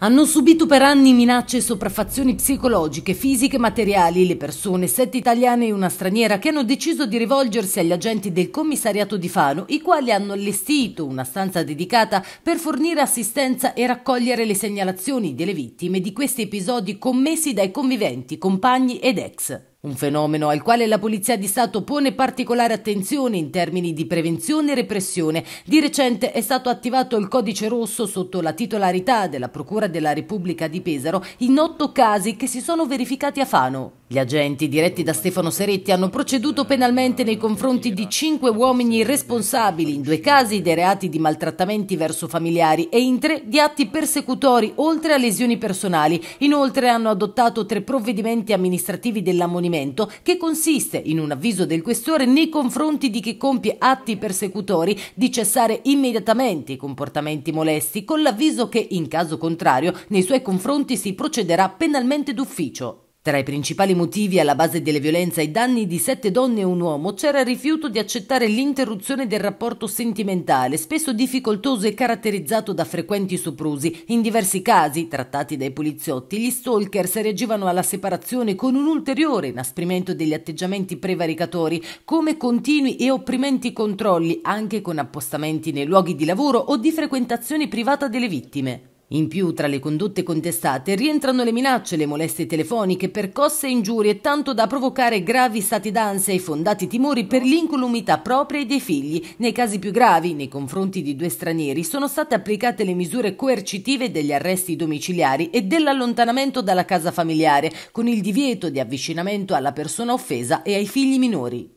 Hanno subito per anni minacce e sopraffazioni psicologiche, fisiche e materiali le persone, sette italiane e una straniera, che hanno deciso di rivolgersi agli agenti del commissariato di Fano, i quali hanno allestito una stanza dedicata per fornire assistenza e raccogliere le segnalazioni delle vittime di questi episodi commessi dai conviventi, compagni ed ex. Un fenomeno al quale la Polizia di Stato pone particolare attenzione in termini di prevenzione e repressione. Di recente è stato attivato il codice rosso sotto la titolarità della Procura della Repubblica di Pesaro in otto casi che si sono verificati a Fano. Gli agenti diretti da Stefano Seretti hanno proceduto penalmente nei confronti di cinque uomini responsabili, in due casi dei reati di maltrattamenti verso familiari e in tre di atti persecutori, oltre a lesioni personali. Inoltre hanno adottato tre provvedimenti amministrativi dell'ammonimento, che consiste in un avviso del questore nei confronti di chi compie atti persecutori di cessare immediatamente i comportamenti molesti, con l'avviso che, in caso contrario, nei suoi confronti si procederà penalmente d'ufficio. Tra i principali motivi alla base delle violenze ai danni di sette donne e un uomo c'era il rifiuto di accettare l'interruzione del rapporto sentimentale, spesso difficoltoso e caratterizzato da frequenti soprusi. In diversi casi, trattati dai poliziotti, gli stalkers reagivano alla separazione con un ulteriore inasprimento degli atteggiamenti prevaricatori, come continui e opprimenti controlli, anche con appostamenti nei luoghi di lavoro o di frequentazione privata delle vittime. In più, tra le condotte contestate rientrano le minacce, le molestie telefoniche, percosse e ingiurie, tanto da provocare gravi stati d'ansia e fondati timori per l'incolumità propria e dei figli. Nei casi più gravi, nei confronti di due stranieri, sono state applicate le misure coercitive degli arresti domiciliari e dell'allontanamento dalla casa familiare, con il divieto di avvicinamento alla persona offesa e ai figli minori.